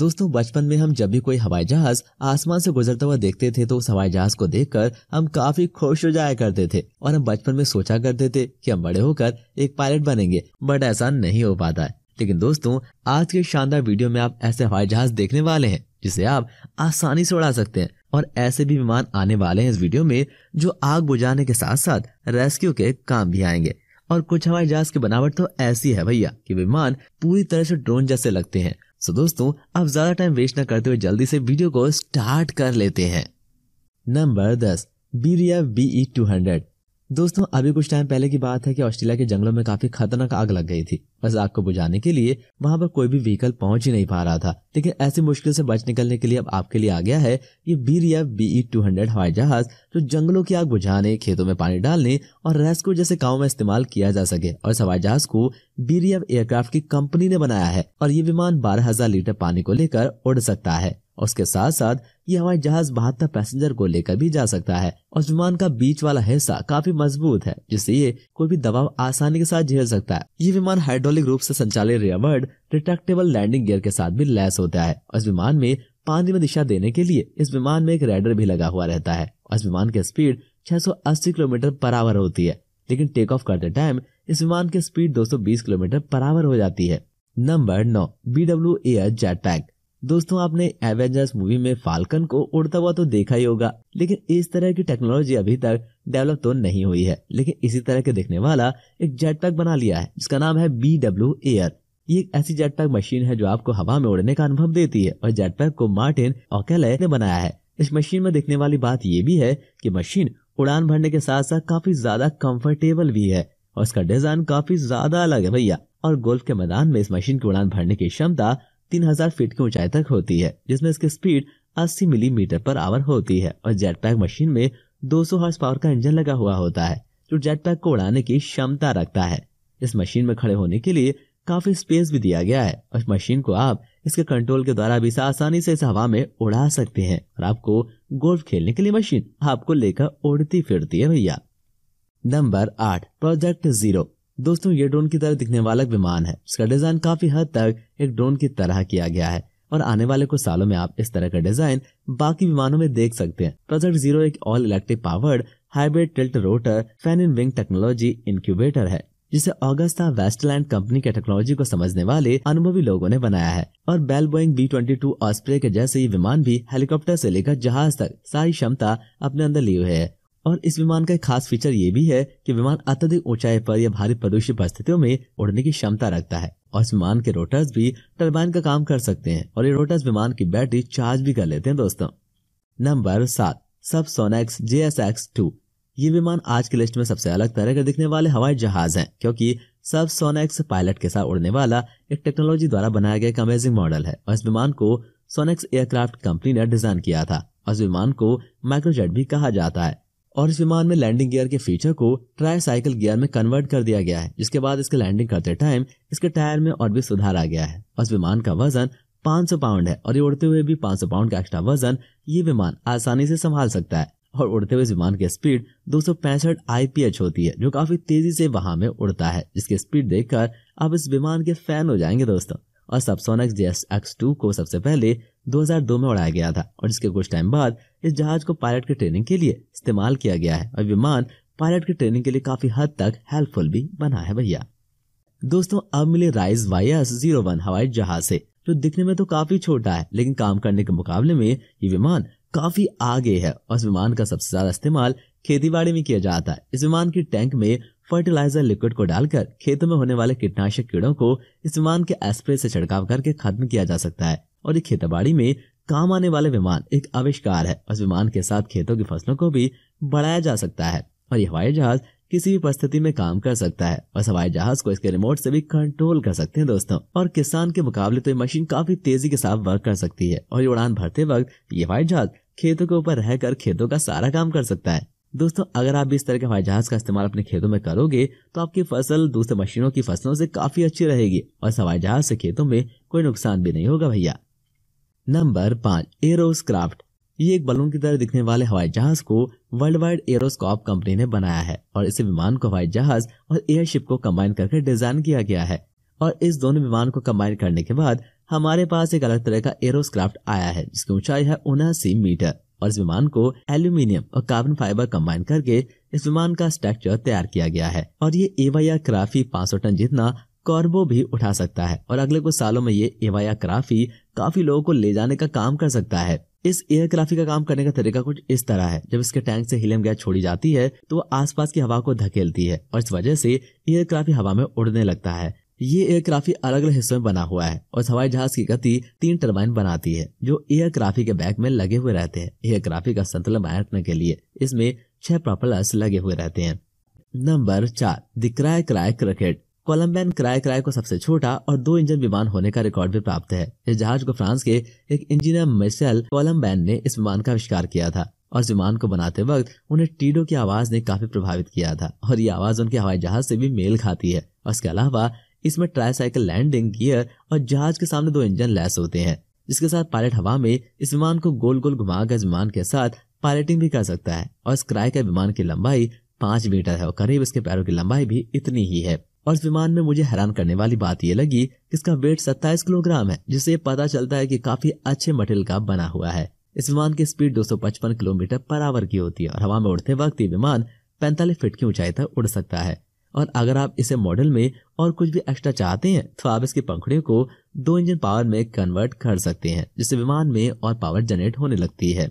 दोस्तों बचपन में हम जब भी कोई हवाई जहाज आसमान से गुजरता हुआ देखते थे तो उस हवाई जहाज को देखकर हम काफी खुश हो जाया करते थे और हम बचपन में सोचा करते थे कि हम बड़े होकर एक पायलट बनेंगे बट ऐसा नहीं हो पाता है लेकिन दोस्तों आज के शानदार वीडियो में आप ऐसे हवाई जहाज देखने वाले हैं जिसे आप आसानी से उड़ा सकते हैं और ऐसे भी विमान आने वाले हैं इस वीडियो में जो आग बुझाने के साथ साथ रेस्क्यू के काम भी आएंगे और कुछ हवाई जहाज की बनावट तो ऐसी है भैया कि विमान पूरी तरह से ड्रोन जैसे लगते हैं सो दोस्तों अब ज्यादा टाइम वेस्ट ना करते हुए जल्दी से वीडियो को स्टार्ट कर लेते हैं नंबर दस बीरिया बीई टू हंड्रेड दोस्तों अभी कुछ टाइम पहले की बात है कि ऑस्ट्रेलिया के जंगलों में काफी खतरनाक आग लग गई थी बस आग को बुझाने के लिए वहां पर कोई भी व्हीकल पहुंच ही नहीं पा रहा था लेकिन ऐसी मुश्किल से बच निकलने के लिए अब आपके लिए आ गया है ये बीर या बीई टू हंड्रेड हवाई जहाज जो जंगलों की आग बुझाने खेतों में पानी डालने और रेस्क्यू जैसे कामों में इस्तेमाल किया जा सके और इस हवाई जहाज को बीरियम एयरक्राफ्ट की कंपनी ने बनाया है और ये विमान बारह हजार लीटर पानी को लेकर उड़ सकता है उसके साथ साथ ये हवाई जहाज बहत्तर पैसेंजर को लेकर भी जा सकता है और विमान का बीच वाला हिस्सा काफी मजबूत है जिससे ये कोई भी दबाव आसानी के साथ झेल सकता है ये विमान हाइड्रोलिक रूप से संचालित रियवर्ड रिट्रेक्टेबल लैंडिंग गियर के साथ भी लैस होता है और इस विमान में पानी में दिशा देने के लिए इस विमान में एक रेडर भी लगा हुआ रहता है और इस विमान की स्पीड 680 किलोमीटर पर आवर होती है लेकिन टेक ऑफ करते टाइम इस विमान की स्पीड 220 किलोमीटर पर आवर हो जाती है नंबर नौ B W air jet pack दोस्तों आपने एवेंजर्स मूवी में फाल्कन को उड़ता हुआ तो देखा ही होगा लेकिन इस तरह की टेक्नोलॉजी अभी तक डेवलप तो नहीं हुई है लेकिन इसी तरह के देखने वाला एक जेट पैक बना लिया है जिसका नाम है बी डब्ल्यू एयर ये एक ऐसी जेट पैक मशीन है जो आपको हवा में उड़ने का अनुभव देती है और जेट पैक को मार्टिन ओकेले ने बनाया है इस मशीन में देखने वाली बात ये भी है कि मशीन उड़ान भरने के साथ साथ काफी ज्यादा कंफर्टेबल भी है और इसका डिजाइन काफी ज्यादा अलग है भैया और गोल्फ के मैदान में इस मशीन की उड़ान भरने की क्षमता हजार फीट की ऊंचाई तक होती है जिसमें इसकी स्पीड अस्सी मिलीमीटर पर आवर होती है और जेट पैक मशीन में दो सौ हॉर्स पावर का इंजन लगा हुआ होता है जो जेट पैक को उड़ाने की क्षमता रखता है इस मशीन में खड़े होने के लिए काफी स्पेस भी दिया गया है और मशीन को आप इसके कंट्रोल के द्वारा भी आसानी से इस हवा में उड़ा सकते हैं और आपको गोल्फ खेलने के लिए मशीन आपको लेकर उड़ती फिरती है भैया नंबर आठ प्रोजेक्ट जीरो दोस्तों ये ड्रोन की तरह दिखने वाला विमान है इसका डिजाइन काफी हद तक एक ड्रोन की तरह किया गया है और आने वाले कुछ सालों में आप इस तरह का डिजाइन बाकी विमानों में देख सकते हैं प्रोजेक्ट जीरो एक all electric powered hybrid tilt rotor fan in wing technology incubator है जिसे ऑगस्टा वेस्टलैंड कंपनी के टेक्नोलॉजी को समझने वाले अनुभवी लोगों ने बनाया है और Bell Boeing B twenty two Osprey के जैसे ये विमान भी हेलीकॉप्टर से लेकर जहाज तक सारी क्षमता अपने अंदर लिए हुए है और इस विमान का एक खास फीचर ये भी है कि विमान अत्यधिक ऊंचाई पर या भारी प्रदूषित परिस्थितियों में उड़ने की क्षमता रखता है और इस विमान के रोटर्स भी टर्बाइन का काम कर सकते हैं और ये रोटर्स विमान की बैटरी चार्ज भी कर लेते हैं दोस्तों नंबर सात सब Sonex J S X two ये विमान आज की लिस्ट में सबसे अलग तरह के दिखने वाले हवाई जहाज हैं क्योंकि सब सोनेक्स पायलट के साथ उड़ने वाला एक टेक्नोलॉजी द्वारा बनाया गया एक अमेजिंग मॉडल है और इस विमान को सोनेक्स एयरक्राफ्ट कंपनी ने डिजाइन किया था और इस विमान को माइक्रोजेट भी कहा जाता है और इस विमान में लैंडिंग गियर के फीचर को ट्राई साइकिल गियर में कन्वर्ट कर दिया गया है जिसके बाद इसके लैंडिंग करते टाइम इसके टायर में और भी सुधार आ गया है और इस विमान का वजन 500 पाउंड है और ये उड़ते हुए भी 500 पाउंड का एक्स्ट्रा वजन ये विमान आसानी से संभाल सकता है और उड़ते हुए इस विमान की स्पीड दो आईपीएच होती है जो काफी तेजी से वहां में उड़ता है जिसकी स्पीड देखकर आप इस विमान के फैन हो जाएंगे दोस्तों और सबसोनिक्स जे एक्स टू को सबसे पहले 2002 में उड़ाया गया था और इसके कुछ टाइम बाद इस जहाज को पायलट की ट्रेनिंग के लिए इस्तेमाल किया गया है और विमान पायलट की ट्रेनिंग के लिए काफी हद तक हेल्पफुल भी बना है भैया दोस्तों अब मिले राइज वायस जीरो वन हवाई जहाज से जो दिखने में तो काफी छोटा है लेकिन काम करने के मुकाबले में ये विमान काफी आगे है और इस विमान का सबसे ज्यादा इस्तेमाल खेती में किया जाता है इस विमान की टैंक में फर्टिलाइजर लिक्विड को डालकर खेतों में होने वाले कीटनाशक कीड़ों को इस विमान के एस्प्रे से छिड़काव करके खत्म किया जा सकता है और ये खेतबाड़ी में काम आने वाले विमान एक आविष्कार है और विमान के साथ खेतों की फसलों को भी बढ़ाया जा सकता है और ये हवाई जहाज किसी भी परिस्थिति में काम कर सकता है और हवाई जहाज को इसके रिमोट से भी कंट्रोल कर सकते हैं दोस्तों और किसान के मुकाबले तो ये मशीन काफी तेजी के साथ वर्क कर सकती है और ये उड़ान भरते वक्त ये हवाई जहाज खेतों के ऊपर रहकर खेतों का सारा काम कर सकता है दोस्तों अगर आप इस तरह के हवाई जहाज का इस्तेमाल अपने खेतों में करोगे तो आपकी फसल दूसरे मशीनों की फसलों से काफी अच्छी रहेगी और हवाई जहाज से खेतों में कोई नुकसान भी नहीं होगा भैया नंबर पाँच एरोस्क्राफ्ट ये एक बलून की तरह दिखने वाले हवाई जहाज को वर्ल्ड वाइड एरोस्कॉप कंपनी ने बनाया है और इसे विमान को हवाई जहाज और एयरशिप को कंबाइन करके डिजाइन किया गया है और इस दोनों विमान को कंबाइन करने के बाद हमारे पास एक अलग तरह का एरोस्क्राफ्ट आया है जिसकी ऊंचाई है उनासी मीटर और इस विमान को एल्यूमिनियम और कार्बन फाइबर कंबाइन करके इस विमान का स्ट्रक्चर तैयार किया गया है और ये एवाया क्राफी 500 टन जितना कॉर्बो भी उठा सकता है और अगले कुछ सालों में ये एवाया क्राफी काफी लोगों को ले जाने का काम कर सकता है इस एयरक्राफ्ट का काम करने का तरीका कुछ इस तरह है जब इसके टैंक से हीलियम गैस छोड़ी जाती है तो वो आसपास की हवा को धकेलती है और इस वजह से एयरक्राफ्ट हवा में उड़ने लगता है ये एयरक्राफ्ट अलग अलग हिस्सों में बना हुआ है और हवाई जहाज की गति तीन टरबाइन बनाती है जो एयरक्राफ्ट के बैक में लगे हुए रहते हैं एयरक्राफ्ट का संतुलन बनाए रखने के लिए इसमें छह प्रोपेलर्स लगे हुए रहते हैं नंबर चार the crack crack rocket Colombian किराए किराए को सबसे छोटा और दो इंजन विमान होने का रिकॉर्ड भी प्राप्त है इस जहाज को फ्रांस के एक इंजीनियर मिसेल कोलम्बैन ने इस विमान का आविष्कार किया था और विमान को बनाते वक्त उन्हें टीडो की आवाज ने काफी प्रभावित किया था और ये आवाज उनके हवाई जहाज से भी मेल खाती है और इसके अलावा इसमें ट्राईसाइकिल लैंडिंग गियर और जहाज के सामने दो इंजन लैस होते हैं जिसके साथ पायलट हवा में इस विमान को गोल गोल घुमाकर विमान के साथ पायलटिंग भी कर सकता है और इस क्राय के विमान की लंबाई पांच मीटर है और करीब इसके पैरों की लंबाई भी इतनी ही है और इस विमान में मुझे हैरान करने वाली बात यह लगी कि इसका वेट 27 किलोग्राम है जिससे पता चलता है कि काफी अच्छे मटेरियल का बना हुआ है इस विमान की स्पीड 255 किलोमीटर पर आवर की होती है और हवा में उड़ते वक्त ये विमान 45 फीट की ऊंचाई तक उड़ सकता है और अगर आप इसे मॉडल में और कुछ भी एक्स्ट्रा चाहते हैं तो आप इसकी पंखुड़ियों को दो इंजन पावर में कन्वर्ट कर सकते हैं जिससे विमान में और पावर जनरेट होने लगती है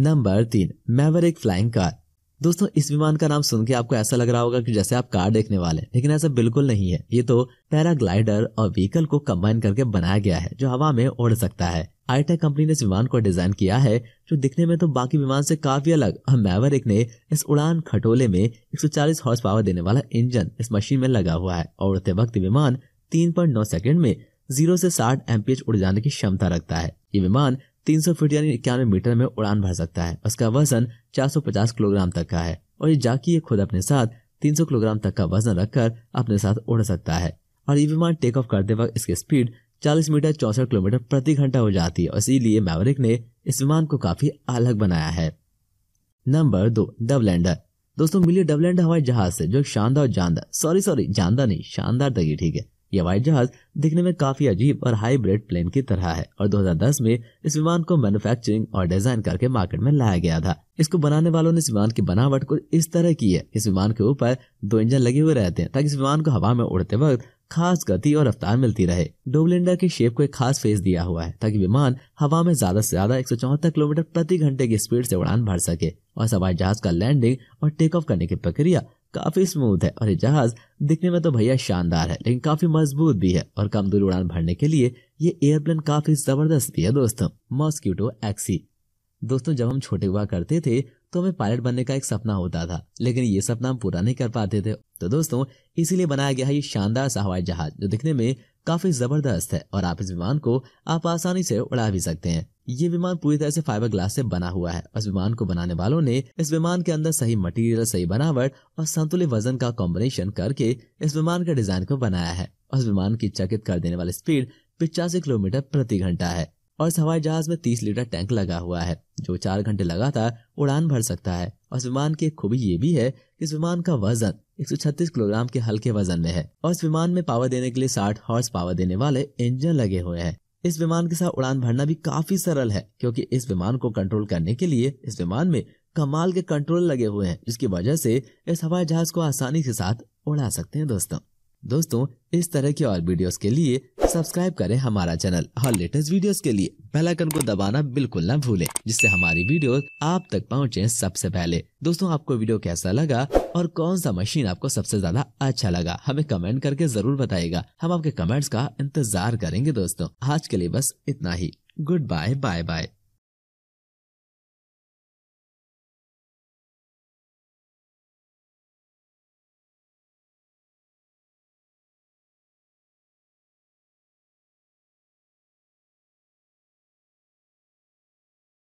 नंबर तीन मेवर एक फ्लाइंग कार दोस्तों इस विमान का नाम सुन के आपको ऐसा लग रहा होगा कि जैसे आप कार देखने वाले लेकिन ऐसा बिल्कुल नहीं है ये तो पैराग्लाइडर और व्हीकल को कंबाइन करके बनाया गया है जो हवा में उड़ सकता है आईटेक कंपनी ने इस विमान को डिजाइन किया है जो दिखने में तो बाकी विमान से काफी अलग और मैवरिक ने इस उड़ान खटोले में 140 हॉर्स पावर देने वाला इंजन इस मशीन में लगा हुआ है और उड़ते वक्त विमान तीन पॉइंट नौ सेकेंड में जीरो से साठ एमपीएच उड़ जाने की क्षमता रखता है ये विमान तीन सौ फीट यानी इक्यानवे मीटर में उड़ान भर सकता है उसका वजन चार सौ पचास किलोग्राम तक का है और ये जाकी ये खुद अपने साथ तीन सौ किलोग्राम तक का वजन रखकर अपने साथ उड़ सकता है और ये विमान टेक ऑफ करते वक्त इसकी स्पीड चालीस मीटर चौसठ किलोमीटर प्रति घंटा हो जाती है और इसीलिए मैवरिक ने इस विमान को काफी अलग बनाया है नंबर दो डबलैंडर दोस्तों मिली डबलैंडर हवाई जहाज से जो शानदार जानदार सॉरी सॉरी जानदार नहीं शानदार तक ठीक है ये हवाई जहाज दिखने में काफी अजीब और हाईब्रिड प्लेन की तरह है और 2010 में इस विमान को मैन्युफैक्चरिंग और डिजाइन करके मार्केट में लाया गया था इसको बनाने वालों ने इस विमान की बनावट को इस तरह की है इस विमान के ऊपर दो इंजन लगे हुए रहते हैं ताकि इस विमान को हवा में उड़ते वक्त खास गति और रफ्तार मिलती रहे डोबलेंडर के शेप को एक खास फेस दिया हुआ है ताकि विमान हवा में ज्यादा से ज्यादा एक किलोमीटर प्रति घंटे की स्पीड से उड़ान भर सके और हवाई जहाज का लैंडिंग और टेक ऑफ करने की प्रक्रिया काफी स्मूथ है और ये जहाज दिखने में तो भैया शानदार है लेकिन काफी मजबूत भी है और कम दूर उड़ान भरने के लिए ये एयरप्लेन काफी जबरदस्त भी है दोस्तों मॉस्क्यूटो एक्सी दोस्तों जब हम छोटे हुआ करते थे तो हमें पायलट बनने का एक सपना होता था लेकिन ये सपना हम पूरा नहीं कर पाते थे तो दोस्तों इसीलिए बनाया गया है ये शानदार सा हवाई जहाज जो दिखने में काफी जबरदस्त है और आप इस विमान को आप आसानी से उड़ा भी सकते हैं ये विमान पूरी तरह से फाइबर ग्लास से बना हुआ है इस विमान को बनाने वालों ने इस विमान के अंदर सही मटेरियल सही बनावट और संतुलित वजन का कॉम्बिनेशन करके इस विमान के डिजाइन को बनाया है और इस विमान की चकित कर देने वाली स्पीड पिचासी किलोमीटर प्रति घंटा है और इस हवाई जहाज में तीस लीटर टैंक लगा हुआ है जो चार घंटे लगातार उड़ान भर सकता है और इस विमान की खूबी ये भी है कि इस विमान का वजन 136 किलोग्राम के हल्के वजन में है और इस विमान में पावर देने के लिए 60 हॉर्स पावर देने वाले इंजन लगे हुए हैं इस विमान के साथ उड़ान भरना भी काफी सरल है क्योंकि इस विमान को कंट्रोल करने के लिए इस विमान में कमाल के कंट्रोल लगे हुए हैं जिसकी वजह से इस हवाई जहाज को आसानी के साथ उड़ा सकते हैं दोस्तों दोस्तों इस तरह की और वीडियोस के लिए सब्सक्राइब करें हमारा चैनल और लेटेस्ट वीडियोस के लिए बेल आइकन को दबाना बिल्कुल ना भूलें जिससे हमारी वीडियो आप तक पहुंचे सबसे पहले दोस्तों आपको वीडियो कैसा लगा और कौन सा मशीन आपको सबसे ज्यादा अच्छा लगा हमें कमेंट करके जरूर बताएगा हम आपके कमेंट्स का इंतजार करेंगे दोस्तों आज के लिए बस इतना ही गुड बाय बाय बाय